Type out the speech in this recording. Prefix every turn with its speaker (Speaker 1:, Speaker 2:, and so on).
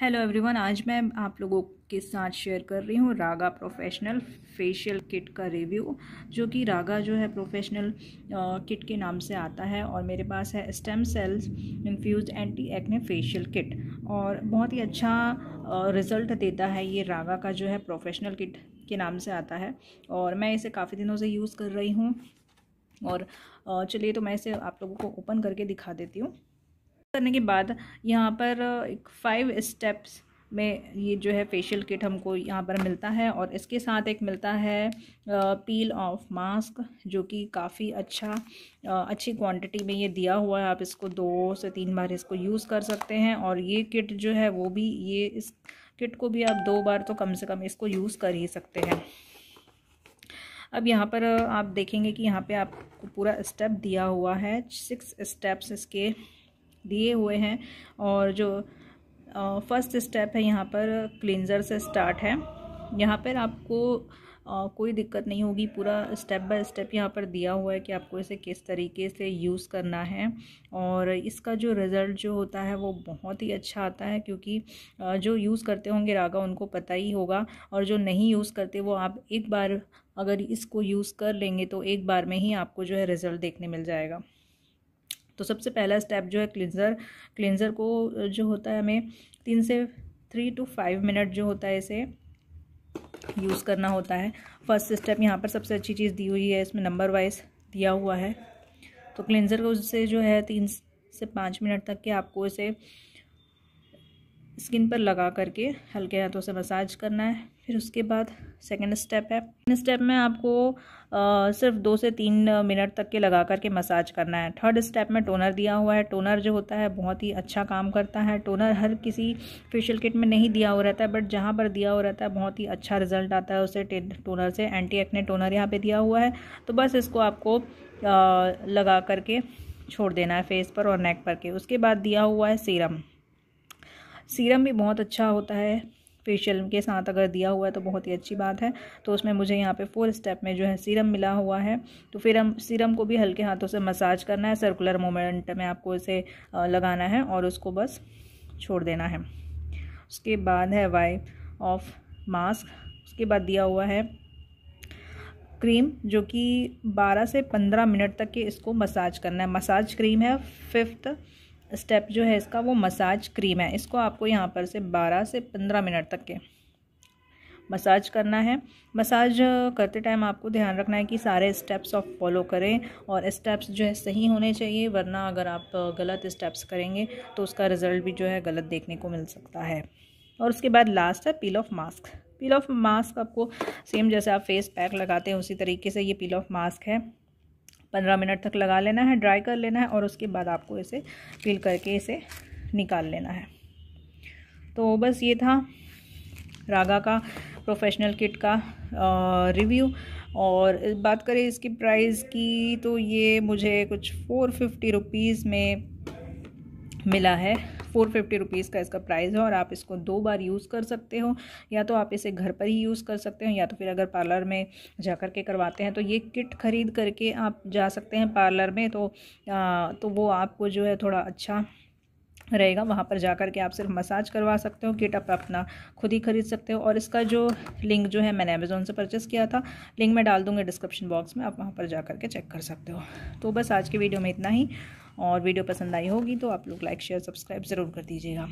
Speaker 1: hello everyone आज मैं आप लोगों के साथ शेयर कर रही हूँ रागा प्रोफेशनल फेशियल किट का रिव्यू जो कि रागा जो है प्रोफेशनल किट के नाम से आता है और मेरे पास है stem cells infuse anti acne facial kit और बहुत ही अच्छा रिज़ल्ट देता है ये रागा का जो है प्रोफेशनल किट के नाम से आता है और मैं इसे काफ़ी दिनों से यूज़ कर रही हूँ और चलिए तो मैं इसे आप लोगों को ओपन करके दिखा देती हूँ करने के बाद यहाँ पर एक फाइव स्टेप्स में ये जो है फेशियल किट हमको यहाँ पर मिलता है और इसके साथ एक मिलता है पील ऑफ मास्क जो कि काफ़ी अच्छा अच्छी क्वांटिटी में ये दिया हुआ है आप इसको दो से तीन बार इसको यूज़ कर सकते हैं और ये किट जो है वो भी ये इस किट को भी आप दो बार तो कम से कम इसको यूज़ कर ही सकते हैं अब यहाँ पर आप देखेंगे कि यहाँ पे आपको पूरा स्टेप दिया हुआ है सिक्स स्टेप्स इसके दिए हुए हैं और जो फर्स्ट स्टेप है यहाँ पर क्लिनज़र से स्टार्ट है यहाँ पर आपको आ, कोई दिक्कत नहीं होगी पूरा स्टेप बाय स्टेप यहाँ पर दिया हुआ है कि आपको इसे किस तरीके से यूज़ करना है और इसका जो रिज़ल्ट जो होता है वो बहुत ही अच्छा आता है क्योंकि जो यूज़ करते होंगे रागा उनको पता ही होगा और जो नहीं यूज़ करते वो आप एक बार अगर इसको यूज़ कर लेंगे तो एक बार में ही आपको जो है रिज़ल्ट देखने मिल जाएगा तो सबसे पहला स्टेप जो है क्लिंज़र क्लिंजर को जो होता है हमें तीन से थ्री टू फाइव मिनट जो होता है इसे यूज़ करना होता है फर्स्ट स्टेप यहाँ पर सबसे अच्छी चीज़ दी हुई है इसमें नंबर वाइज दिया हुआ है तो क्लिंजर को उससे जो है तीन से पाँच मिनट तक के आपको इसे स्किन पर लगा करके हल्के हाथों से मसाज करना है फिर उसके बाद सेकेंड स्टेप है स्टेप में आपको आ, सिर्फ दो से तीन मिनट तक के लगा करके मसाज करना है थर्ड स्टेप में टोनर दिया हुआ है टोनर जो होता है बहुत ही अच्छा काम करता है टोनर हर किसी फेशियल किट में नहीं दिया हो रहता है बट जहाँ पर दिया हो रहता है बहुत ही अच्छा रिजल्ट आता है उसे टोनर से एंटी एक्ने टोनर यहाँ पर दिया हुआ है तो बस इसको आपको आ, लगा करके छोड़ देना है फेस पर और नेक पर के उसके बाद दिया हुआ है सीरम सीरम भी बहुत अच्छा होता है फेशियल के साथ अगर दिया हुआ है तो बहुत ही अच्छी बात है तो उसमें मुझे यहाँ पे फोर स्टेप में जो है सीरम मिला हुआ है तो फिर हम सीरम को भी हल्के हाथों से मसाज करना है सर्कुलर मोमेंट में आपको इसे लगाना है और उसको बस छोड़ देना है उसके बाद है वाइप ऑफ मास्क उसके बाद दिया हुआ है क्रीम जो कि 12 से 15 मिनट तक के इसको मसाज करना है मसाज क्रीम है फिफ्थ स्टेप जो है इसका वो मसाज क्रीम है इसको आपको यहाँ पर से 12 से 15 मिनट तक के मसाज करना है मसाज करते टाइम आपको ध्यान रखना है कि सारे स्टेप्स आप फॉलो करें और स्टेप्स जो है सही होने चाहिए वरना अगर आप गलत स्टेप्स करेंगे तो उसका रिज़ल्ट भी जो है गलत देखने को मिल सकता है और उसके बाद लास्ट है peel off mask peel off mask आपको सेम जैसे आप फेस पैक लगाते हैं उसी तरीके से ये पील ऑफ मास्क है पंद्रह मिनट तक लगा लेना है ड्राई कर लेना है और उसके बाद आपको इसे पील करके इसे निकाल लेना है तो बस ये था रागा का प्रोफेशनल किट का रिव्यू और बात करें इसकी प्राइस की तो ये मुझे कुछ फ़ोर फिफ्टी रुपीज़ में मिला है फोर फिफ्टी रुपीज़ का इसका प्राइस है और आप इसको दो बार यूज़ कर सकते हो या तो आप इसे घर पर ही यूज़ कर सकते हो या तो फिर अगर पार्लर में जा कर के करवाते हैं तो ये किट खरीद करके आप जा सकते हैं पार्लर में तो आ, तो वो आपको जो है थोड़ा अच्छा रहेगा वहाँ पर जा कर के आप सिर्फ मसाज करवा सकते हो किट आप अपना खुद ही खरीद सकते हो और इसका जो लिंक जो है मैंने अमेज़ोन से परचेस किया था लिंक मैं डाल दूँगी डिस्क्रिप्शन बॉक्स में आप वहाँ पर जा कर के चेक कर सकते हो तो बस आज की वीडियो में इतना ही और वीडियो पसंद आई होगी तो आप लोग लाइक शेयर सब्सक्राइब ज़रूर कर दीजिएगा